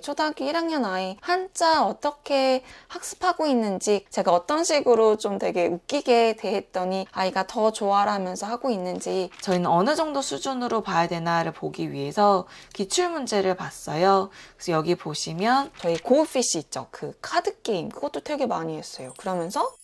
초등학교 1학년 아이 한자 어떻게 학습하고 있는지 제가 어떤 식으로 좀 되게 웃기게 대했더니 아이가 더좋아라면서 하고 있는지 저희는 어느 정도 수준으로 봐야 되나를 보기 위해서 기출문제를 봤어요 그래서 여기 보시면 저희 고우피시 있죠 그 카드 게임 그것도 되게 많이 했어요 그러면서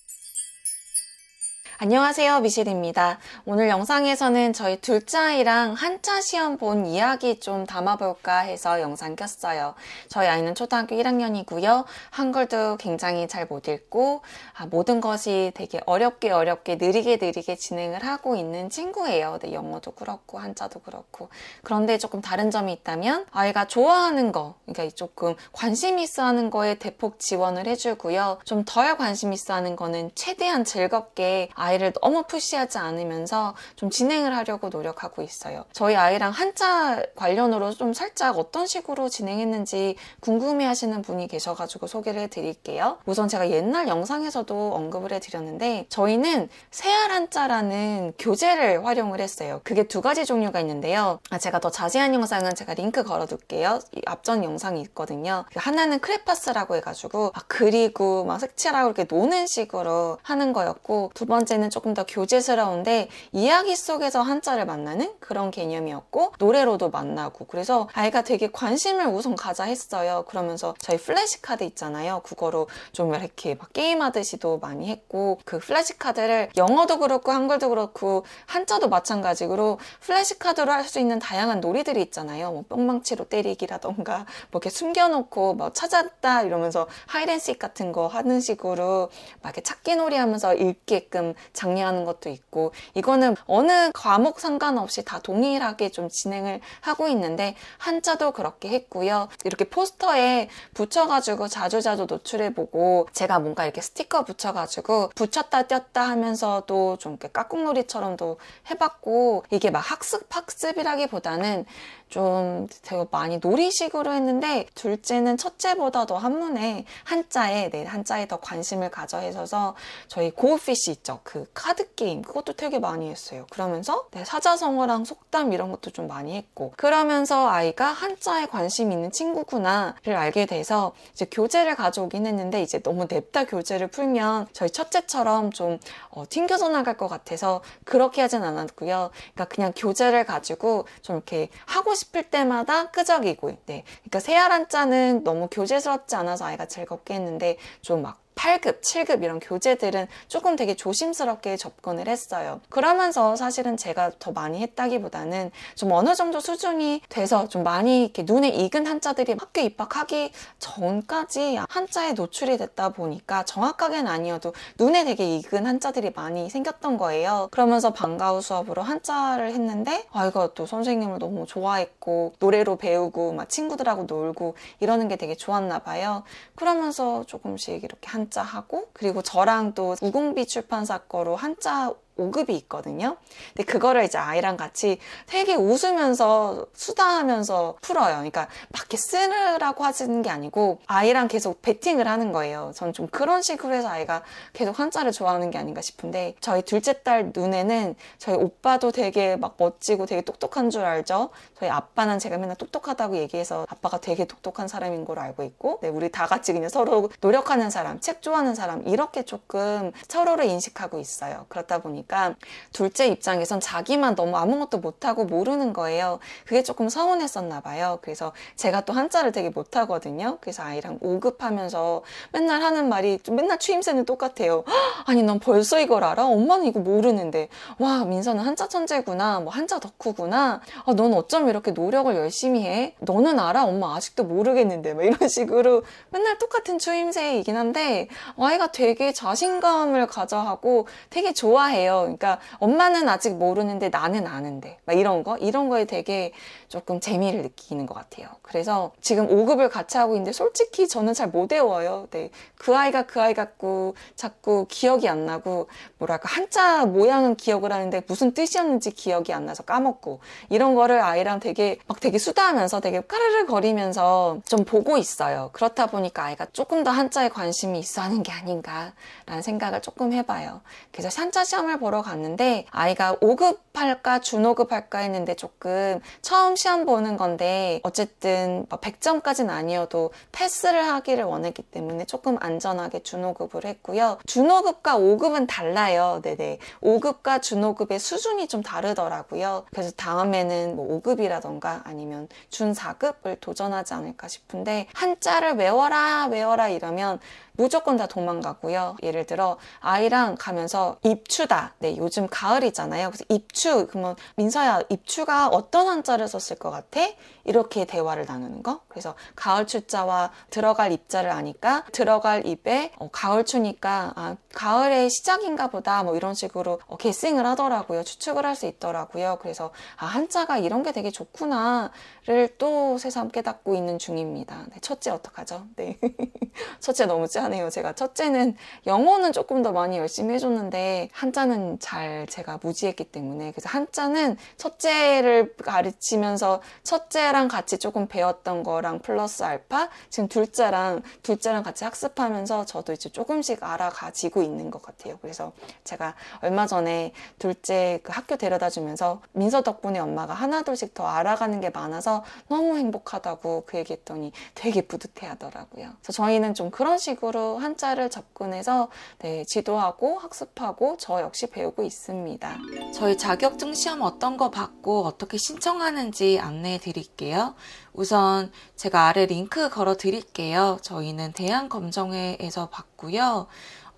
안녕하세요. 미실입니다. 오늘 영상에서는 저희 둘째 아이랑 한자 시험 본 이야기 좀 담아볼까 해서 영상 켰어요. 저희 아이는 초등학교 1학년이고요. 한글도 굉장히 잘 못 읽고 아, 모든 것이 되게 어렵게 어렵게 느리게 느리게 진행을 하고 있는 친구예요. 네, 영어도 그렇고 한자도 그렇고 그런데 조금 다른 점이 있다면 아이가 좋아하는 거 그러니까 조금 관심 있어 하는 거에 대폭 지원을 해주고요. 좀덜 관심 있어 하는 거는 최대한 즐겁게 아, 아이를 너무 푸시하지 않으면서 좀 진행을 하려고 노력하고 있어요. 저희 아이랑 한자 관련으로 좀 살짝 어떤 식으로 진행했는지 궁금해 하시는 분이 계셔가지고 소개를 해드릴게요. 우선 제가 옛날 영상에서도 언급을 해드렸는데 저희는 세알 한자라는 교재를 활용을 했어요. 그게 두 가지 종류가 있는데요. 아, 제가 더 자세한 영상은 제가 링크 걸어둘게요. 앞전 영상이 있거든요. 그 하나는 크레파스라고 해가지고 막 아, 그리고 막 색칠하고 이렇게 노는 식으로 하는 거였고 두 번째 때는 조금 더교제스러운데 이야기 속에서 한자를 만나는 그런 개념이었고 노래로도 만나고 그래서 아이가 되게 관심을 우선 가자 했어요. 그러면서 저희 플래시카드 있잖아요. 국어로 좀 이렇게 막 게임하듯이도 많이 했고 그 플래시카드를 영어도 그렇고 한글도 그렇고 한자도 마찬가지로 플래시카드로 할 수 있는 다양한 놀이들이 있잖아요. 뭐 뿅망치로 때리기라던가 뭐 이렇게 숨겨놓고 뭐 찾았다 이러면서 하이랜식 같은 거 하는 식으로 막 이렇게 찾기 놀이 하면서 읽게끔 장려하는 것도 있고 이거는 어느 과목 상관없이 다 동일하게 좀 진행을 하고 있는데 한자도 그렇게 했고요. 이렇게 포스터에 붙여가지고 자주자주 노출해보고 제가 뭔가 이렇게 스티커 붙여가지고 붙였다 뗐다 하면서도 좀 까꿍놀이처럼도 해봤고 이게 막 학습 학습이라기보다는 좀 제가 많이 놀이식으로 했는데 둘째는 첫째보다 더 한문에 한자에 네, 한자에 더 관심을 가져 해서 저희 고우피시 있죠 그 카드 게임 그것도 되게 많이 했어요 그러면서 네, 사자성어랑 속담 이런 것도 좀 많이 했고 그러면서 아이가 한자에 관심 있는 친구구나를 알게 돼서 이제 교재를 가져오긴 했는데 이제 너무 냅다 교재를 풀면 저희 첫째처럼 좀 어, 튕겨져 나갈 것 같아서 그렇게 하진 않았고요 그러니까 그냥 교재를 가지고 좀 이렇게 하고 싶을 때마다 끄적이고 네. 그러니까 세아란 자는 너무 교제스럽지 않아서 아이가 즐겁게 했는데 좀막 8급, 7급 이런 교재들은 조금 되게 조심스럽게 접근을 했어요. 그러면서 사실은 제가 더 많이 했다기보다는 좀 어느 정도 수준이 돼서 좀 많이 이렇게 눈에 익은 한자들이 학교 입학하기 전까지 한자에 노출이 됐다 보니까 정확하게는 아니어도 눈에 되게 익은 한자들이 많이 생겼던 거예요. 그러면서 방과후 수업으로 한자를 했는데 아 이거 또 선생님을 너무 좋아했고 노래로 배우고 막 친구들하고 놀고 이러는 게 되게 좋았나 봐요. 그러면서 조금씩 이렇게 한 한자하고 그리고 저랑 또 우공비 출판사 거로 한자 5급이 있거든요. 근데 그거를 이제 아이랑 같이 되게 웃으면서 수다하면서 풀어요. 그러니까 막 이렇게 쓰느라고 하시는 게 아니고 아이랑 계속 배팅을 하는 거예요. 전 좀 그런 식으로 해서 아이가 계속 한자를 좋아하는 게 아닌가 싶은데 저희 둘째 딸 눈에는 저희 오빠도 되게 막 멋지고 되게 똑똑한 줄 알죠. 저희 아빠는 제가 맨날 똑똑하다고 얘기해서 아빠가 되게 똑똑한 사람인 걸 알고 있고 네, 우리 다 같이 그냥 서로 노력하는 사람, 책 좋아하는 사람 이렇게 조금 서로를 인식하고 있어요. 그렇다 보니까 보니까 그러니까 둘째 입장에선 자기만 너무 아무것도 못하고 모르는 거예요. 그게 조금 서운했었나 봐요. 그래서 제가 또 한자를 되게 못하거든요. 그래서 아이랑 오급하면서 맨날 하는 말이 맨날 추임새는 똑같아요. 아니 넌 벌써 이걸 알아? 엄마는 이거 모르는데 와 민서는 한자 천재구나 뭐 한자 덕후구나 아, 넌 어쩜 이렇게 노력을 열심히 해? 너는 알아? 엄마 아직도 모르겠는데 막 이런 식으로 맨날 똑같은 추임새이긴 한데 아이가 되게 자신감을 가져하고 되게 좋아해요. 있어요. 그러니까 엄마는 아직 모르는데 나는 아는데 막 이런 거 이런 거에 되게 조금 재미를 느끼는 것 같아요. 그래서 지금 5급을 같이 하고 있는데 솔직히 저는 잘 못 외워요. 네. 그 아이가 그 아이 같고 자꾸 기억이 안 나고 뭐랄까 한자 모양은 기억을 하는데 무슨 뜻이었는지 기억이 안 나서 까먹고 이런 거를 아이랑 되게 막 되게 수다하면서 되게 까르르 거리면서 좀 보고 있어요. 그렇다 보니까 아이가 조금 더 한자에 관심이 있어 하는 게 아닌가라는 생각을 조금 해봐요. 그래서 한자 시험을 보러 갔는데 아이가 5급 할까 준호급 할까 했는데 조금 처음 시험 보는 건데 어쨌든 100점까지는 뭐 아니어도 패스를 하기를 원했기 때문에 조금 안전하게 준호급을 했고요. 준호급과 5급은 달라요. 네네. 5급과 준호급의 수준이 좀 다르더라고요. 그래서 다음에는 뭐 5급이라던가 아니면 준 4급을 도전하지 않을까 싶은데 한자를 외워라 외워라 이러면 무조건 다 도망가고요. 예를 들어 아이랑 가면서 입추다. 네, 요즘 가을이잖아요. 그래서 입추 그러면 민서야 입추가 어떤 한자를 썼을 것 같아? 이렇게 대화를 나누는 거. 그래서 가을 출자와 들어갈 입자를 아니까 들어갈 입에 어, 가을 추니까 아, 가을의 시작인가 보다. 뭐 이런 식으로 어, 개싱을 하더라고요. 추측을 할 수 있더라고요. 그래서 아, 한자가 이런 게 되게 좋구나를 또 새삼 깨닫고 있는 중입니다. 네, 첫째 어떡하죠? 네. 첫째 너무 짠. 하네요. 제가 첫째는 영어는 조금 더 많이 열심히 해줬는데 한자는 잘 제가 무지했기 때문에 그래서 한자는 첫째를 가르치면서 첫째랑 같이 조금 배웠던 거랑 플러스 알파 지금 둘째랑 둘째랑 같이 학습하면서 저도 이제 조금씩 알아가지고 있는 것 같아요. 그래서 제가 얼마 전에 둘째 그 학교 데려다 주면서 민서 덕분에 엄마가 하나둘씩 더 알아가는 게 많아서 너무 행복하다고 그 얘기했더니 되게 뿌듯해 하더라고요. 그래서 저희는 좀 그런 식으로 서로 한자를 접근해서 네, 지도하고 학습하고 저 역시 배우고 있습니다. 저희 자격증 시험 어떤 거 받고 어떻게 신청하는지 안내해 드릴게요. 우선 제가 아래 링크 걸어 드릴게요. 저희는 대한검정회에서 봤고요.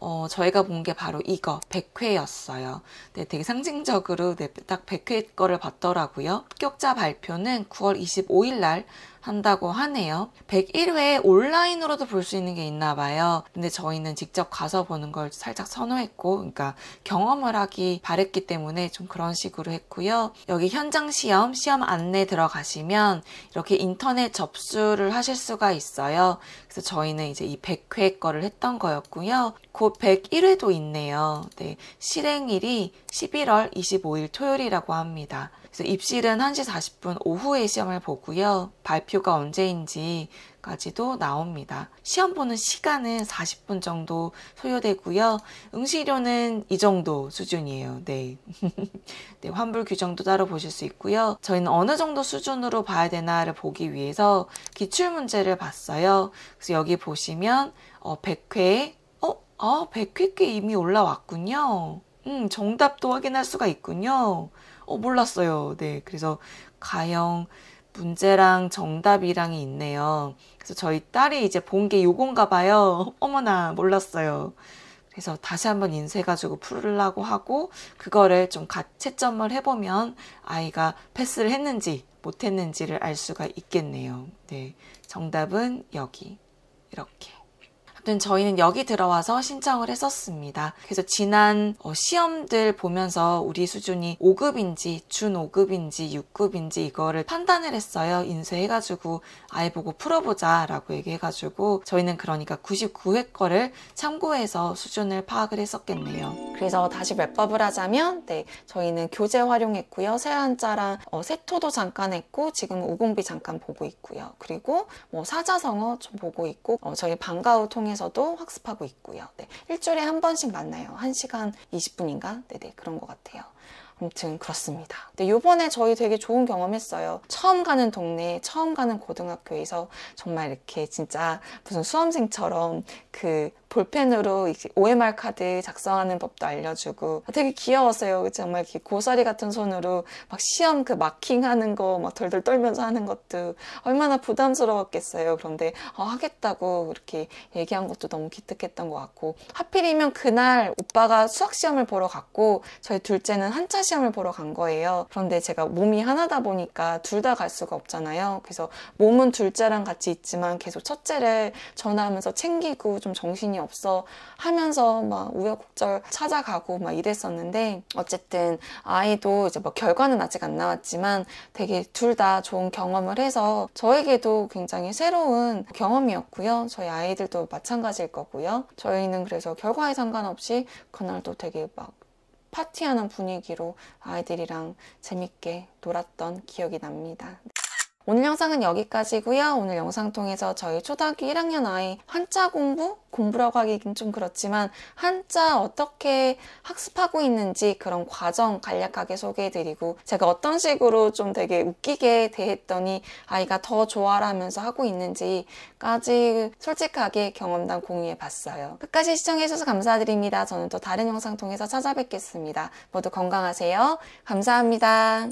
어, 저희가 본 게 바로 이거 100회였어요. 네, 되게 상징적으로 네, 딱 100회 거를 봤더라고요. 합격자 발표는 9월 25일 날 한다고 하네요. 101회 온라인으로도 볼 수 있는 게 있나 봐요. 근데 저희는 직접 가서 보는 걸 살짝 선호했고, 그러니까 경험을 하기 바랬기 때문에 좀 그런 식으로 했고요. 여기 현장 시험, 시험 안내 들어가시면 이렇게 인터넷 접수를 하실 수가 있어요. 그래서 저희는 이제 이 100회 거를 했던 거였고요. 곧 101회도 있네요. 네, 실행일이 11월 25일 토요일이라고 합니다. 그래서 입실은 1시 40분 오후에 시험을 보고요. 발표가 언제인지까지도 나옵니다. 시험 보는 시간은 40분 정도 소요되고요. 응시료는 이 정도 수준이에요. 네. 네, 환불 규정도 따로 보실 수 있고요. 저희는 어느 정도 수준으로 봐야 되나를 보기 위해서 기출 문제를 봤어요. 그래서 여기 보시면 어, 100회 어, 100회 아, 께 이미 올라왔군요. 음, 정답도 확인할 수가 있군요. 어, 몰랐어요. 네, 그래서 가형 문제랑 정답이랑이 있네요. 그래서 저희 딸이 이제 본 게 요건가 봐요. 어머나, 몰랐어요. 그래서 다시 한번 인쇄가지고 풀으려고 하고 그거를 좀 가채점을 해보면 아이가 패스를 했는지 못했는지를 알 수가 있겠네요. 네, 정답은 여기 이렇게. 아무튼 저희는 여기 들어와서 신청을 했었습니다. 그래서 지난 어, 시험들 보면서 우리 수준이 5급인지 준 5급인지 6급인지 이거를 판단을 했어요. 인쇄해가지고 아예 보고 풀어보자 라고 얘기해가지고 저희는 그러니까 99회 거를 참고해서 수준을 파악을 했었겠네요. 그래서 다시 웹법을 하자면 네 저희는 교재 활용했고요. 새 한자랑 어, 세토도 잠깐 했고 지금 오공비 잠깐 보고 있고요. 그리고 뭐 사자성어 좀 보고 있고 어, 저희 방과후 통해서 통해서도 학습하고 있고요. 네, 일주일에 한 번씩 만나요. 1시간 20분인가? 네네, 그런 것 같아요. 아무튼 그렇습니다. 근데 네, 요번에 저희 되게 좋은 경험했어요. 처음 가는 동네, 처음 가는 고등학교에서 정말 이렇게 진짜 무슨 수험생처럼 그 볼펜으로 OMR 카드 작성하는 법도 알려주고 되게 귀여웠어요. 그 정말 이렇게 고사리 같은 손으로 막 시험 그 마킹하는 거 막 덜덜 떨면서 하는 것도 얼마나 부담스러웠겠어요. 그런데 어, 하겠다고 이렇게 얘기한 것도 너무 기특했던 것 같고 하필이면 그날 오빠가 수학 시험을 보러 갔고 저희 둘째는 한자 시험을 보러 간 거예요. 그런데 제가 몸이 하나다 보니까 둘 다 갈 수가 없잖아요. 그래서 몸은 둘째랑 같이 있지만 계속 첫째를 전화하면서 챙기고 좀 정신이 돈이 없어 하면서 막 우여곡절 찾아가고 막 이랬었는데 어쨌든 아이도 이제 뭐 결과는 아직 안 나왔지만 되게 둘 다 좋은 경험을 해서 저에게도 굉장히 새로운 경험이었고요. 저희 아이들도 마찬가지일 거고요. 저희는 그래서 결과에 상관없이 그날도 되게 막 파티하는 분위기로 아이들이랑 재밌게 놀았던 기억이 납니다. 오늘 영상은 여기까지고요. 오늘 영상 통해서 저희 초등학교 1학년 아이 한자 공부? 공부라고 하긴 좀 그렇지만 한자 어떻게 학습하고 있는지 그런 과정 간략하게 소개해드리고 제가 어떤 식으로 좀 되게 웃기게 대했더니 아이가 더 좋아하면서 하고 있는지까지 솔직하게 경험담 공유해봤어요. 끝까지 시청해주셔서 감사드립니다. 저는 또 다른 영상 통해서 찾아뵙겠습니다. 모두 건강하세요. 감사합니다.